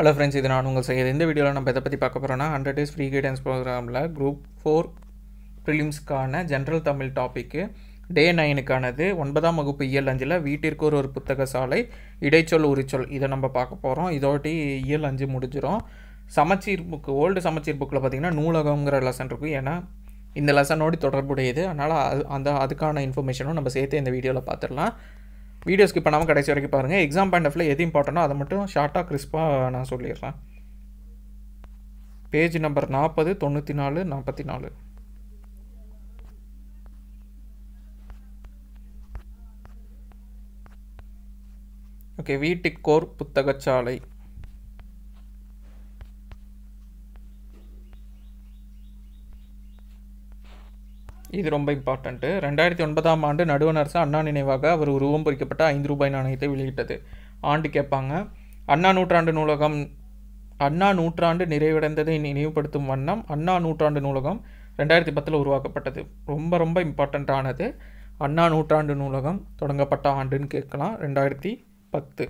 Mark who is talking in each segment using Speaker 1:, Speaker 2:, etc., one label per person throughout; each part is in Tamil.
Speaker 1: ஹலோ ஃப்ரெண்ட்ஸ் இது நான் உங்கள் செய்யுது இந்த வீடியோவில் நம்ம எதை பற்றி பார்க்க போகிறோன்னா ஹண்ட்ரட் டேஸ் ஃப்ரீ கைடன்ஸ் ப்ரோக்ராமில் குரூப் ஃபோர் ஃபிலிம்ஸ்க்கான ஜென்ரல் தமிழ் டாப்பிக்கு டே நைனுக்கானது ஒன்பதாம் வகுப்பு இயல் அஞ்சில் வீட்டிற்கு ஒரு ஒரு புத்தக சாலை இடைச்சொல் உரிச்சொல் இதை நம்ம பார்க்க போகிறோம் இதோட்டி இயல் அஞ்சு முடிஞ்சிடும் சமச்சீர் புக்கு ஓல்டு சமச்சீர் புக்கில் பார்த்திங்கன்னா நூலகங்கிற லெசன் இருக்கும் ஏன்னா இந்த லெசனோடு தொடர்புடையது அதனால் அது அந்த அதுக்கான இன்ஃபர்மேஷனும் நம்ம சேர்த்து இந்த வீடியோவில் பார்த்துடலாம் வீடியோ ஸ்கிப் பண்ணாமல் கடைசி வரைக்கும் பாருங்கள் எக்ஸாம் பாயிண்ட் ஆஃப்ல எது இம்பார்ட்டனோ அதை மட்டும் ஷார்ட்டாக கிறிஸ்பாக நான் சொல்லிடுறேன் பேஜ் நம்பர் நாற்பது தொண்ணூற்றி நாலு நாற்பத்தி நாலு ஓகே வீட்டுக்கோர் புத்தகச்சாலை இது ரொம்ப இம்பார்ட்டண்ட்டு ரெண்டாயிரத்தி ஒன்பதாம் ஆண்டு நடுவன் அரசு அண்ணா நினைவாக அவர் உருவம் பொறிக்கப்பட்ட ஐந்து ரூபாய் நாணயத்தை வெளியிட்டது ஆண்டு கேட்பாங்க அண்ணா நூற்றாண்டு நூலகம் அண்ணா நூற்றாண்டு நிறைவடைந்ததை நினைவுபடுத்தும் வண்ணம் அண்ணா நூற்றாண்டு நூலகம் ரெண்டாயிரத்தி பத்தில் உருவாக்கப்பட்டது ரொம்ப ரொம்ப இம்பார்ட்டண்ட்டானது அண்ணா நூற்றாண்டு நூலகம் தொடங்கப்பட்ட ஆண்டுன்னு கேட்கலாம் ரெண்டாயிரத்தி பத்து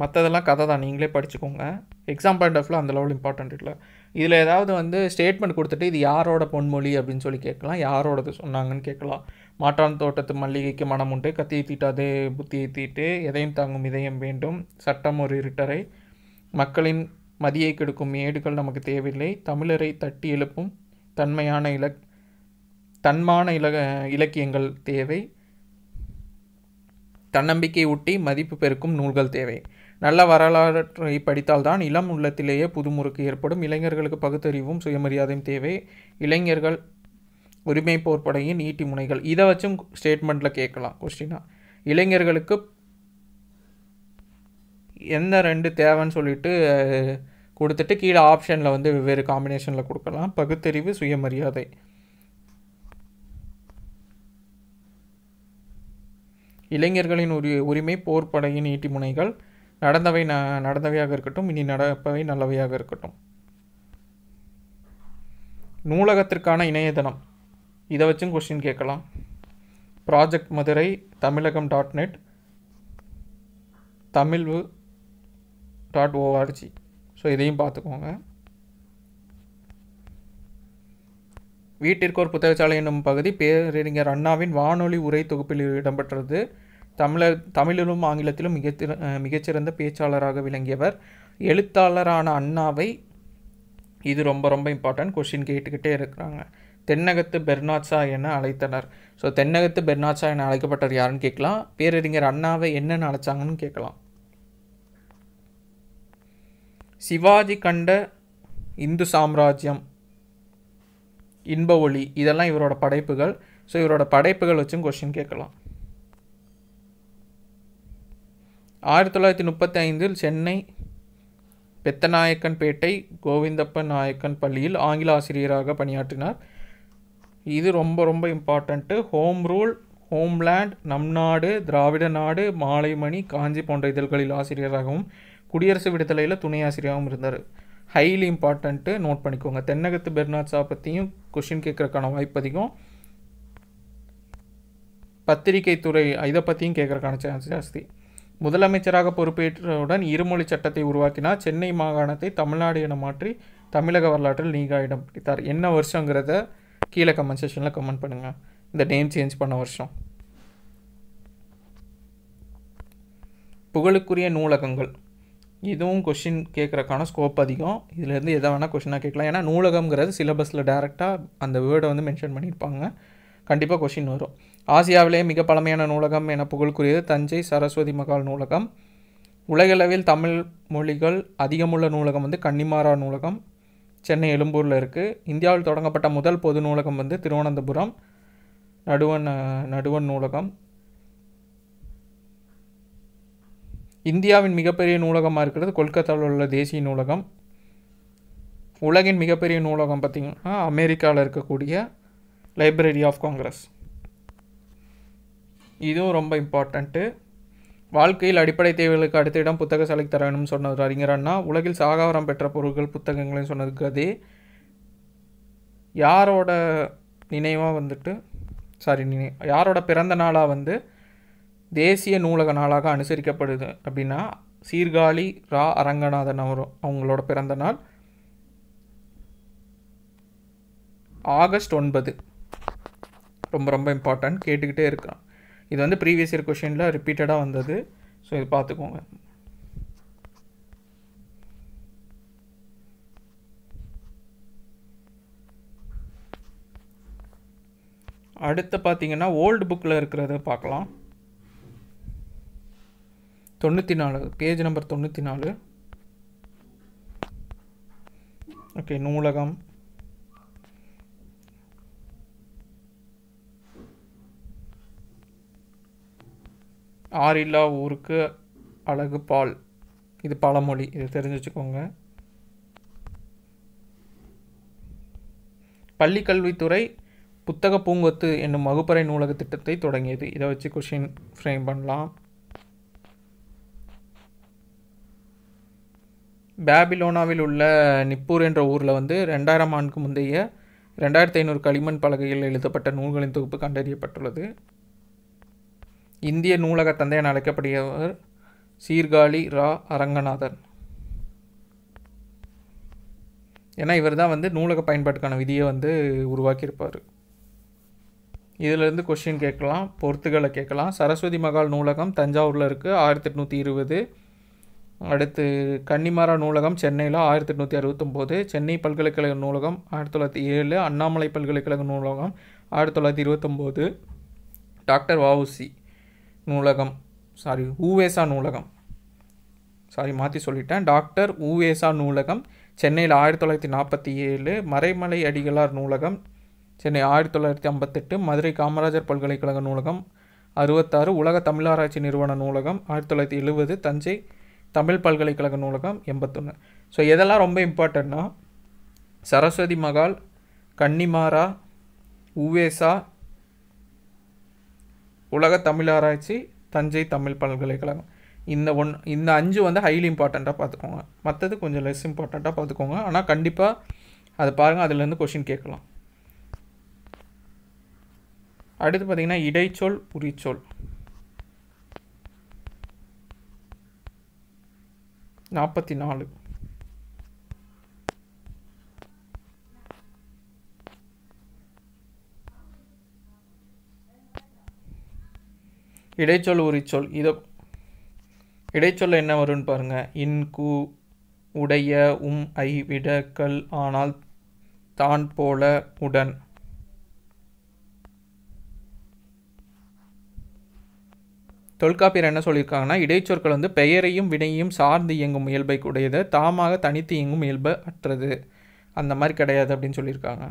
Speaker 1: மற்றதெல்லாம் கதை தான் நீங்களே படிச்சுக்கோங்க எக்ஸாம் பாயிண்ட் ஆஃப்ல அந்த லெவல் இம்பார்ட்டண்ட் இல்லை இதில் ஏதாவது வந்து ஸ்டேட்மெண்ட் கொடுத்துட்டு இது யாரோட பொன்மொழி அப்படின்னு சொல்லி கேட்கலாம் யாரோடது சொன்னாங்கன்னு கேட்கலாம் மாற்றான் தோட்டத்து மல்லிகைக்கு மனம் உண்டு கத்தியை தீட்டாதே புத்தியை தீட்டு எதையும் தாங்கும் இதயம் வேண்டும் சட்டம் ஒரு இருட்டரை மக்களின் மதியை கெடுக்கும் ஏடுகள் நமக்கு தேவையில்லை தமிழரை தட்டி எழுப்பும் தன்மையான இலக் தன்மான இலக இலக்கியங்கள் தேவை தன்னம்பிக்கை ஊட்டி மதிப்பு பெருக்கும் நூல்கள் தேவை நல்ல வரலாற்றை படித்தால்தான் இளம் உள்ளத்திலேயே புதுமுறுக்கு ஏற்படும் இளைஞர்களுக்கு பகுத்தறிவும் சுயமரியாதையும் தேவை இளைஞர்கள் உரிமை போர்படையின் ஈட்டி முனைகள் இதை வச்சும் ஸ்டேட்மெண்ட்டில் கேட்கலாம் கொஸ்டினா இளைஞர்களுக்கு எந்த ரெண்டு தேவைன்னு சொல்லிட்டு கொடுத்துட்டு கீழே ஆப்ஷனில் வந்து வெவ்வேறு காம்பினேஷனில் கொடுக்கலாம் பகுத்தறிவு சுயமரியாதை இளைஞர்களின் உரி உரிமை போர்ப்படையின் ஈட்டி முனைகள் நடந்தவை ந நடந்தவையாக இருக்கட்டும் இனி நடப்பவை நல்லவையாக இருக்கட்டும் நூலகத்திற்கான இணையதளம் இதை வச்சும் கொஸ்டின் கேட்கலாம் project Madurai Tamilagam dot net Tamil dot ORG so இதையும் பார்த்துக்கோங்க வீட்டிற்கு ஒரு புத்தகசாலை என்னும் பகுதி பேரறிஞர் அண்ணாவின் வானொலி உரை தொகுப்பில் இடம்பெற்றது தமிழர் தமிழிலும் ஆங்கிலத்திலும் மிகத்திற மிகச்சிறந்த பேச்சாளராக விளங்கியவர் எழுத்தாளரான அண்ணாவை இது ரொம்ப ரொம்ப இம்பார்ட்டன்ட் கொஷின் கேட்டுக்கிட்டே இருக்கிறாங்க தென்னகத்து பெர்னாட்சா என அழைத்தனர் ஸோ தென்னகத்து பெர்னாட்சா என அழைக்கப்பட்டவர் யாருன்னு கேட்கலாம் பேரறிஞர் அண்ணாவை என்னென்னு அழைச்சாங்கன்னு கேட்கலாம் சிவாஜி கண்ட இந்து சாம்ராஜ்யம் இன்ப ஒளி இதெல்லாம் இவரோட படைப்புகள் ஸோ இவரோட படைப்புகள் வச்சும் கொஷின் கேட்கலாம் ஆயிரத்தி தொள்ளாயிரத்தி முப்பத்தி ஐந்தில் சென்னை பெத்தநாயக்கன்பேட்டை கோவிந்தப்பன் நாயக்கன் பள்ளியில் ஆங்கில ஆசிரியராக பணியாற்றினார் இது ரொம்ப ரொம்ப இம்பார்ட்டண்ட்டு ஹோம் ரூல் ஹோம்லேண்ட் நம் நாடு திராவிட நாடு மாலைமணி காஞ்சி போன்ற இதழ்களில் ஆசிரியராகவும் குடியரசு விடுதலையில் துணை ஆசிரியராகவும் இருந்தார் ஹைலி இம்பார்ட்டண்ட்டு நோட் பண்ணிக்கோங்க தென்னகத்து பெர்னாட் ஷா பற்றியும் கொஷின் கேட்குறக்கான வாய்ப்பு அதிகம் பத்திரிகை துறை இதை பற்றியும் கேட்குறக்கான சான்ஸ் ஜாஸ்தி முதலமைச்சராக பொறுப்பேற்றவுடன் இருமொழி சட்டத்தை உருவாக்கினார் சென்னை மாகாணத்தை தமிழ்நாடு என மாற்றி தமிழக வரலாற்றில் நீங்கா இடம் பிடித்தார் என்ன வருஷங்கிறத கீழே கமெண்ட் செஷனில் கமெண்ட் பண்ணுங்கள் இந்த நேம் சேஞ்ச் பண்ண வருஷம் புகழுக்குரிய நூலகங்கள் இதுவும் கொஷின் கேட்குறக்கான ஸ்கோப் அதிகம் இதுலேருந்து எதை வேணால் கொஷினாக கேட்கலாம் ஏன்னா நூலகங்கிறது சிலபஸில் டேரெக்டாக அந்த வேர்டை வந்து மென்ஷன் பண்ணியிருப்பாங்க கண்டிப்பாக கொஷின் வரும் ஆசியாவிலே மிக பழமையான நூலகம் என புகழ்குரியது தஞ்சை சரஸ்வதி மகால் நூலகம் உலகளவில் தமிழ் மொழிகள் அதிகமுள்ள நூலகம் வந்து கன்னிமாரா நூலகம் சென்னை எழும்பூரில் இருக்குது இந்தியாவில் தொடங்கப்பட்ட முதல் பொது நூலகம் வந்து திருவனந்தபுரம் நடுவன் நடுவன் நூலகம் இந்தியாவின் மிகப்பெரிய நூலகமாக இருக்கிறது கொல்கத்தாவில் உள்ள தேசிய நூலகம் உலகின் மிகப்பெரிய நூலகம் பார்த்திங்கன்னா அமெரிக்காவில் இருக்கக்கூடிய லைப்ரரி ஆஃப் காங்கிரஸ் இதுவும் ரொம்ப இம்பார்ட்டண்ட்டு வாழ்க்கையில் அடிப்படை தேவைகளுக்கு அடுத்த இடம் புத்தக சாலைக்கு தர வேணும்னு சொன்னது அறிஞர் அண்ணா உலகில் சாகாவரம் பெற்ற பொருட்கள் புத்தகங்கள்னு சொன்னதுக்கு அதே யாரோட நினைவாக வந்துட்டு சாரி நினை யாரோட பிறந்த நாளாக வந்து தேசிய நூலக நாளாக அனுசரிக்கப்படுது அப்படின்னா சீர்காழி ரா அரங்கநாதன் அவரும் அவங்களோட பிறந்த நாள் ஆகஸ்ட் ஒன்பது ரொம்ப ரொம்ப இம்பார்ட்டன்ட் கேட்டுக்கிட்டே இருக்கிறான் இது வந்து ப்ரீவியஸ் இயர் கொஷினில் ரிப்பீட்டடாக வந்தது ஸோ இது பார்த்துக்கோங்க அடுத்து பார்த்தீங்கன்னா ஓல்டு புக்கில் இருக்கிறத பார்க்கலாம் தொண்ணூற்றி நாலு பேஜ் நம்பர் தொண்ணூற்றி நாலு ஓகே நூலகம் ஆறில்லா ஊருக்கு அழகு பால் இது பழமொழி இது தெரிஞ்சு வச்சுக்கோங்க பள்ளிக்கல்வித்துறை புத்தக பூங்கொத்து என்னும் வகுப்பறை நூலக திட்டத்தை தொடங்கியது இதை வச்சு கொஷின் ஃப்ரேம் பண்ணலாம் பேபிலோனாவில் உள்ள நிப்பூர் என்ற ஊரில் வந்து ரெண்டாயிரம் ஆண்டுக்கு முந்தைய ரெண்டாயிரத்தி ஐநூறு களிமண் பலகையில் எழுதப்பட்ட நூல்களின் தொகுப்பு கண்டறியப்பட்டுள்ளது இந்திய நூலக தந்தை என அழைக்கப்படுகிறவர் சீர்காழி ரா அரங்கநாதன் ஏன்னா இவர் தான் வந்து நூலக பயன்பாட்டுக்கான விதியை வந்து உருவாக்கியிருப்பார் இதிலிருந்து கொஷின் கேட்கலாம் பொறுத்துகளை கேட்கலாம் சரஸ்வதி மகால் நூலகம் தஞ்சாவூரில் இருக்குது ஆயிரத்தி எட்நூற்றி இருபது அடுத்து கன்னிமாரா நூலகம் சென்னையில் ஆயிரத்தி எட்நூற்றி அறுபத்தொம்போது சென்னை பல்கலைக்கழக நூலகம் ஆயிரத்தி தொள்ளாயிரத்தி ஏழு அண்ணாமலை பல்கலைக்கழக நூலகம் ஆயிரத்தி தொள்ளாயிரத்தி இருபத்தொம்போது டாக்டர் வவுசி நூலகம் சாரி ஊவேசா நூலகம் சாரி மாற்றி சொல்லிட்டேன் டாக்டர் ஊவேசா நூலகம் சென்னையில் ஆயிரத்தி தொள்ளாயிரத்தி நாற்பத்தி ஏழு மறைமலை அடிகளார் நூலகம் சென்னை ஆயிரத்தி தொள்ளாயிரத்தி ஐம்பத்தெட்டு மதுரை காமராஜர் பல்கலைக்கழக நூலகம் அறுபத்தாறு உலக தமிழாராய்ச்சி நிறுவன நூலகம் ஆயிரத்தி தொள்ளாயிரத்தி எழுபது தஞ்சை தமிழ் பல்கலைக்கழக நூலகம் எண்பத்தொன்று ஸோ இதெல்லாம் ரொம்ப இம்பார்ட்டண்ட்னா சரஸ்வதி மகால் கன்னிமாரா உவேசா உலக தமிழ் ஆராய்ச்சி தஞ்சை தமிழ் பல்கலைக்கழகம் இந்த ஒன் இந்த அஞ்சு வந்து ஹைலி இம்பார்ட்டண்ட்டாக பார்த்துக்கோங்க மற்றது கொஞ்சம் லெஸ் இம்பார்ட்டண்ட்டாக பார்த்துக்கோங்க ஆனால் கண்டிப்பாக அதை பாருங்கள் அதுலேருந்து கொஷின் கேட்கலாம் அடுத்து பார்த்திங்கன்னா இடைச்சொல் உரிச்சொல் நாற்பத்தி நாலு இடைச்சொல் உரிச்சொல் இதை இடைச்சொல் என்ன வரும்னு பாருங்கள் இன் உடைய உம் ஐ விட ஆனால் தான் போல உடன் தொல்காப்பியர் என்ன சொல்லியிருக்காங்கன்னா இடைச்சொற்கள் வந்து பெயரையும் வினையும் சார்ந்து இயங்கும் இயல்பை உடையது தாமாக தனித்து இயங்கும் இயல்பு அற்றது அந்த மாதிரி கிடையாது அப்படின்னு சொல்லியிருக்காங்க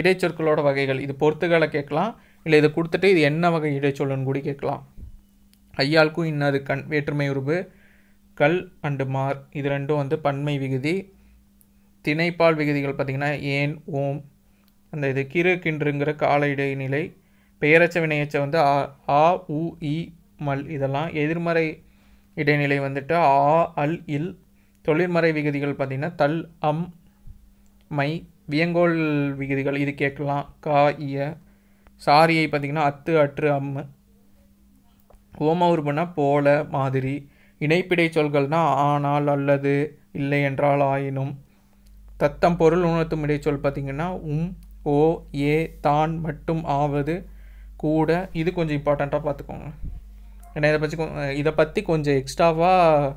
Speaker 1: இடைச்சொற்களோட வகைகள் இது பொறுத்துகளை கேட்கலாம் இல்லை இதை கொடுத்துட்டு இது என்ன வகை இடைச்சொல்லுன்னு கூட கேட்கலாம் ஐயாளுக்கும் இன்னது கண் வேற்றுமை உருவு கல் அண்டு மார் இது ரெண்டும் வந்து பன்மை விகுதி திணைப்பால் விகுதிகள் பார்த்திங்கன்னா ஏன் ஓம் அந்த இது கிரு கின்றுங்கிற கால இடைநிலை பெயரச்ச வினையச்ச வந்து ஆ ஆ உ இ மல் இதெல்லாம் எதிர்மறை இடைநிலை வந்துட்டு ஆ அல் இல் தொழிற்மறை விகுதிகள் பார்த்திங்கன்னா தல் அம் மை வியங்கோல் விகுதிகள் இது கேட்கலாம் கா இய சாரியை பார்த்திங்கன்னா அத்து அற்று அம்மு ஓம உருபுனா போல மாதிரி இணைப்பிடை சொல்கள்னால் ஆனால் அல்லது இல்லை என்றால் ஆயினும் தத்தம் பொருள் உணர்த்தும் இடைச்சொல் பார்த்திங்கன்னா உம் ஓ ஏ தான் மட்டும் ஆவது கூட இது கொஞ்சம் இம்பார்ட்டண்ட்டாக பார்த்துக்கோங்க ஏன்னா இதை பற்றி இதை பற்றி கொஞ்சம் எக்ஸ்ட்ராவாக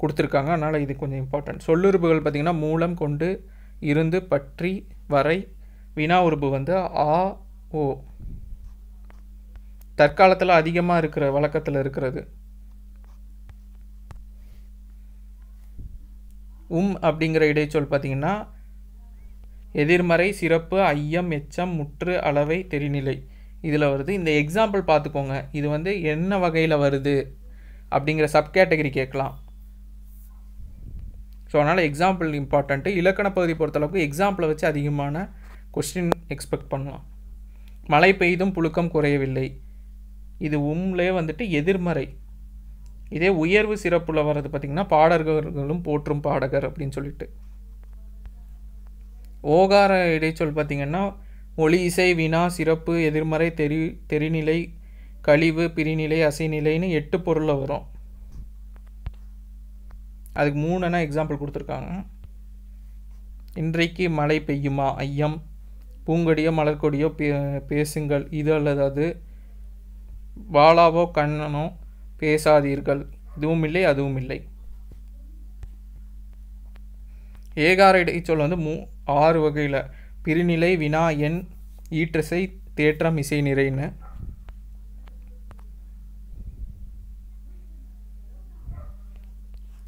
Speaker 1: கொடுத்துருக்காங்க அதனால் இது கொஞ்சம் இம்பார்ட்டன்ட் சொல்லுறுப்புகள் பார்த்திங்கன்னா மூலம் கொண்டு இருந்து பற்றி வரை வினா உருபு வந்து ஆ ஓ தற்காலத்தில் அதிகமாக இருக்கிற வழக்கத்தில் இருக்கிறது உம் அப்படிங்கிற இடைச்சொல் பார்த்தீங்கன்னா எதிர்மறை சிறப்பு ஐயம் எச்சம் முற்று அளவை தெரிநிலை இதில் வருது இந்த எக்ஸாம்பிள் பார்த்துக்கோங்க இது வந்து என்ன வகையில் வருது அப்படிங்கிற சப்கேட்டகரி கேட்கலாம் ஸோ அதனால் எக்ஸாம்பிள் இம்பார்ட்டண்ட்டு இலக்கண பகுதி பொறுத்தளவுக்கு எக்ஸாம்பிளை வச்சு அதிகமான கொஸ்டின் எக்ஸ்பெக்ட் பண்ணலாம் மழை பெய்தும் புழுக்கம் குறையவில்லை இது உம்லே வந்துட்டு எதிர்மறை இதே உயர்வு சிறப்புல வர்றது பார்த்திங்கன்னா பாடகர்களும் போற்றும் பாடகர் அப்படின்னு சொல்லிட்டு ஓகார இடைச்சொல் பார்த்திங்கன்னா ஒளி இசை வினா சிறப்பு எதிர்மறை தெரி தெரிநிலை கழிவு பிரிநிலை அசைநிலைன்னு எட்டு பொருளில் வரும் அதுக்கு மூணுனா எக்ஸாம்பிள் கொடுத்துருக்காங்க இன்றைக்கு மழை பெய்யுமா ஐயம் பூங்கொடியோ மலர்கொடியோ பே பேசுங்கள் இது அல்லது அது வாளாவோ கண்ணனோ பேசாதீர்கள் இதுவும் இல்லை அதுவும் இல்லை ஏகார இடைச்சொல் வந்து மூ ஆறு வகையில் பிரிநிலை வினா எண் ஈற்றசை தேற்றம் இசை நிறைன்னு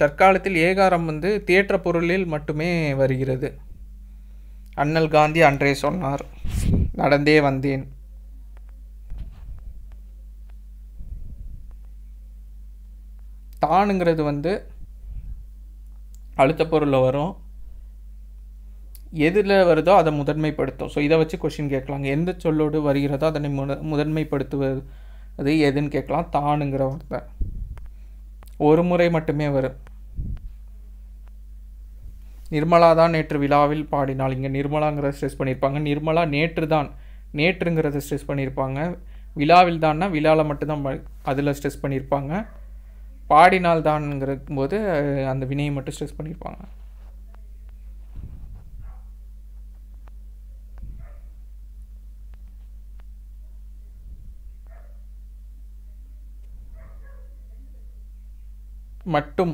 Speaker 1: தற்காலத்தில் ஏகாரம் வந்து தியேற்ற பொருளில் மட்டுமே வருகிறது அண்ணல் காந்தி அன்றே சொன்னார் நடந்தே வந்தேன் தானுங்கிறது வந்து அழுத்த பொருளில் வரும் எதில் வருதோ அதை முதன்மைப்படுத்தும் ஸோ இதை வச்சு கொஷின் கேட்கலாங்க எந்த சொல்லோடு வருகிறதோ அதனை முத முதன்மைப்படுத்துவது அது எதுன்னு கேட்கலாம் தானுங்கிற வார்த்தை ஒரு முறை மட்டுமே வரும் நிர்மலா தான் நேற்று விழாவில் பாடினாள் இங்கே நிர்மலாங்கிறத ஸ்ட்ரெஸ் பண்ணியிருப்பாங்க நிர்மலா நேற்று தான் நேற்றுங்கிறத ஸ்ட்ரெஸ் பண்ணியிருப்பாங்க விழாவில் தான்னா விழாவில் மட்டும்தான் அதில் ஸ்ட்ரெஸ் பண்ணியிருப்பாங்க பாடினால் தான்ங்கிற போது அந்த வினையை மட்டும் ஸ்ட்ரெஸ் பண்ணியிருப்பாங்க மட்டும்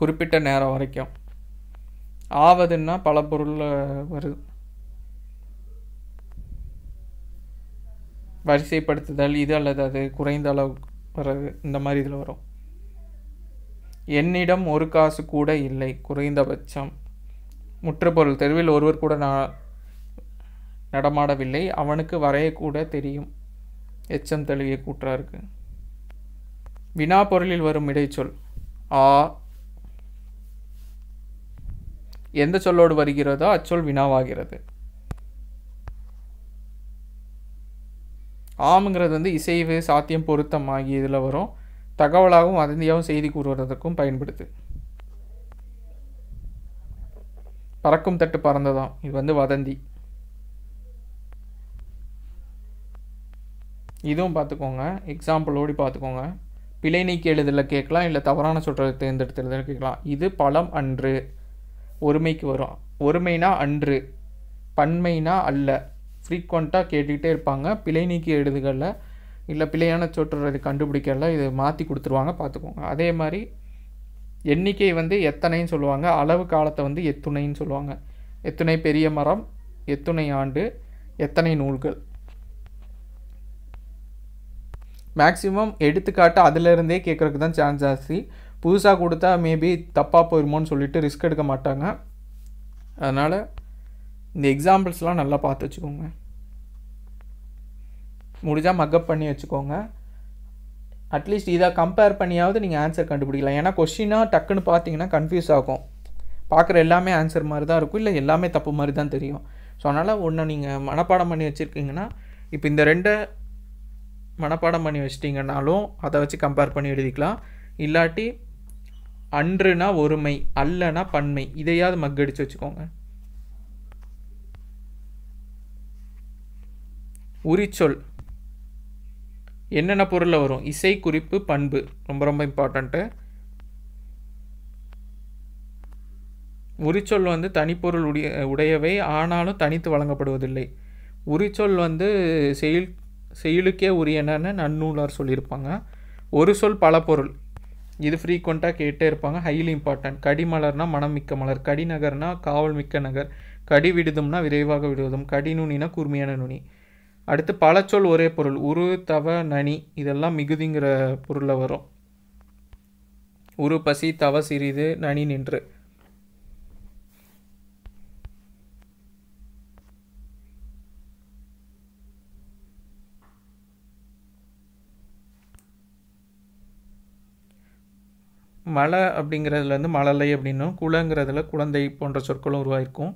Speaker 1: குறிப்பிட்ட நேரம் வரைக்கும் ஆவதுன்னா பல பொருளில் வருது வரிசைப்படுத்துதல் இது அல்லது அது குறைந்த அளவு வர்றது இந்த மாதிரி இதில் வரும் என்னிடம் ஒரு காசு கூட இல்லை குறைந்தபட்சம் முற்றுப்பொருள் தெருவில் ஒருவர் கூட நான் நடமாடவில்லை அவனுக்கு வரையக்கூட தெரியும் எச்சம் தெளிய கூற்றாருக்கு வினா பொருளில் வரும் இடைச்சொல் ஆ எந்த சொல்லோடு வருகிறதோ அச்சொல் வினாவாகிறது ஆம்ங்கிறது வந்து இசைவு சாத்தியம் பொருத்தம் ஆகிய இதில் வரும் தகவலாகவும் வதந்தியாகவும் செய்தி கூறுவதற்கும் பயன்படுது பறக்கும் தட்டு பறந்ததாம் இது வந்து வதந்தி இதுவும் பார்த்துக்கோங்க ஓடி பார்த்துக்கோங்க பிழை நீக்கி எழுதல கேட்கலாம் இல்லை தவறான சொல்றதை தேர்ந்தெடுத்து எழுதல கேட்கலாம் இது பழம் அன்று ஒருமைக்கு வரும் ஒருமைனா அன்று பன்மைனா அல்ல ஃப்ரீக்வெண்ட்டாக கேட்டுக்கிட்டே இருப்பாங்க பிழை நீக்கி எழுதுகளில் இல்லை பிழையான சொற்றொடர் கண்டுபிடிக்கல இது மாற்றி கொடுத்துருவாங்க பார்த்துக்கோங்க அதே மாதிரி எண்ணிக்கை வந்து எத்தனைன்னு சொல்லுவாங்க அளவு காலத்தை வந்து எத்துணைன்னு சொல்லுவாங்க எத்துணை பெரிய மரம் எத்துணை ஆண்டு எத்தனை நூல்கள் மேக்சிமம் எடுத்துக்காட்டு அதிலிருந்தே கேட்குறதுக்கு தான் சான்ஸ் ஜாஸ்தி புதுசாக கொடுத்தா மேபி தப்பாக போயிடுமோன்னு சொல்லிவிட்டு ரிஸ்க் எடுக்க மாட்டாங்க அதனால் இந்த எக்ஸாம்பிள்ஸ்லாம் நல்லா பார்த்து வச்சுக்கோங்க முடிஞ்சால் மக்கப் பண்ணி வச்சுக்கோங்க அட்லீஸ்ட் இதை கம்பேர் பண்ணியாவது நீங்கள் ஆன்சர் கண்டுபிடிக்கலாம் ஏன்னா கொஷினாக டக்குன்னு பார்த்தீங்கன்னா கன்ஃபியூஸ் ஆகும் பார்க்குற எல்லாமே ஆன்சர் மாதிரி தான் இருக்கும் இல்லை எல்லாமே தப்பு மாதிரி தான் தெரியும் ஸோ அதனால் ஒன்று நீங்கள் மனப்பாடம் பண்ணி வச்சுருக்கீங்கன்னா இப்போ இந்த ரெண்டை மனப்பாடம் பண்ணி வச்சிட்டிங்கனாலும் அதை வச்சு கம்பேர் பண்ணி எழுதிக்கலாம் இல்லாட்டி அன்றுனா ஒருமை அல்லனா பன்மை இதையாவது மக்கடிச்சு வச்சுக்கோங்க உரிச்சொல் என்னென்ன பொருளில் வரும் இசை குறிப்பு பண்பு ரொம்ப ரொம்ப இம்பார்ட்டண்ட்டு உரிச்சொல் வந்து தனிப்பொருள் உடைய உடையவை ஆனாலும் தனித்து வழங்கப்படுவதில்லை உரிச்சொல் வந்து செயல் செயலுக்கே உரியனன்னு நன்னூலார் சொல்லியிருப்பாங்க ஒரு சொல் பல பொருள் இது ஃப்ரீக்வெண்ட்டாக கேட்டே இருப்பாங்க ஹைலி இம்பார்ட்டன்ட் கடிமலர்னா மனம் மிக்க மலர் கடிநகர்னா காவல் மிக்க நகர் கடி விடுதும்னா விரைவாக விடுவதும் கடி நுனினா கூர்மையான நுனி அடுத்து பழச்சொல் ஒரே பொருள் உரு தவ நனி இதெல்லாம் மிகுதிங்கிற பொருளில் வரும் உரு பசி தவ சிறிது நனி நின்று மலை அப்படிங்கிறதுலேருந்து மழலை அப்படின்னும் குளங்கிறதுல குழந்தை போன்ற சொற்களும் உருவாயிருக்கும்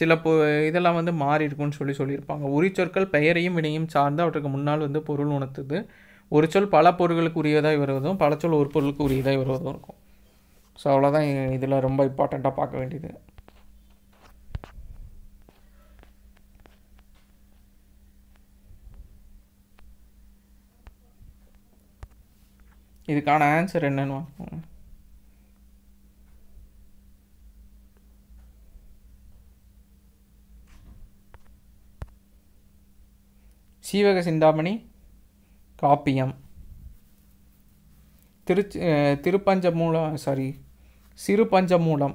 Speaker 1: சில பொ இதெல்லாம் வந்து மாறி இருக்கும்னு சொல்லி சொல்லியிருப்பாங்க உரிச்சொற்கள் பெயரையும் வினையும் சார்ந்து அவற்றுக்கு முன்னால் வந்து பொருள் உணர்த்துது ஒரு சொல் பல பொருள்களுக்கு உரியதாக வருவதும் பல சொல் ஒரு பொருளுக்கு உரியதாக வருவதும் இருக்கும் ஸோ அவ்வளோதான் இதில் ரொம்ப இம்பார்ட்டண்ட்டாக பார்க்க வேண்டியது இதுக்கான ஆன்சர் என்னன்னு வாங்க சீவக சிந்தாமணி காப்பியம் திருச்சி மூலம் சாரி சிறு பஞ்சமூலம்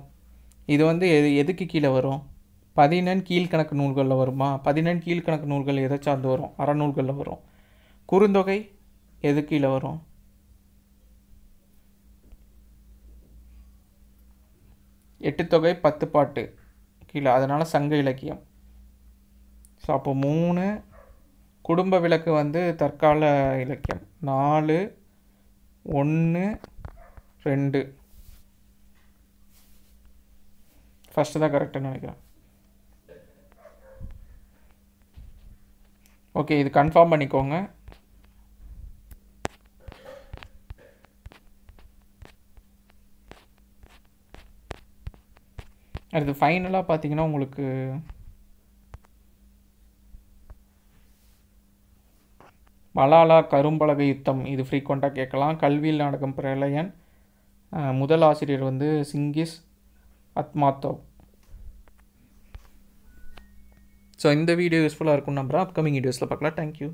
Speaker 1: இது வந்து எது எதுக்கு கீழே வரும் பதினெண் கீழ்கணக்கு நூல்களில் வருமா பதினெண் கீழ்கணக்கு நூல்கள் எதை சார்ந்து வரும் அறநூல்களில் வரும் குறுந்தொகை எது கீழே வரும் எட்டு தொகை பத்து பாட்டு கீழே அதனால் சங்க இலக்கியம் ஸோ அப்போ மூணு குடும்ப விளக்கு வந்து தற்கால இலக்கியம் நாலு ஒன்று ரெண்டு ஃபஸ்ட்டு தான் கரெக்டுன்னு நினைக்கிறேன் ஓகே இது கன்ஃபார்ம் பண்ணிக்கோங்க அடுத்து ஃபைனலாக பார்த்தீங்கன்னா உங்களுக்கு மலாலா கரும்பலக யுத்தம் இது ஃப்ரீக்வெண்ட்டாக கேட்கலாம் கல்வியில் நடக்கும் பிரளயன் முதல் ஆசிரியர் வந்து சிங்கிஸ் அத்மாத்தோவ் ஸோ இந்த வீடியோ யூஸ்ஃபுல்லாக இருக்கும் நம்புறேன் அப்கமிங் வீடியோஸில் பார்க்கலாம் தேங்க்யூ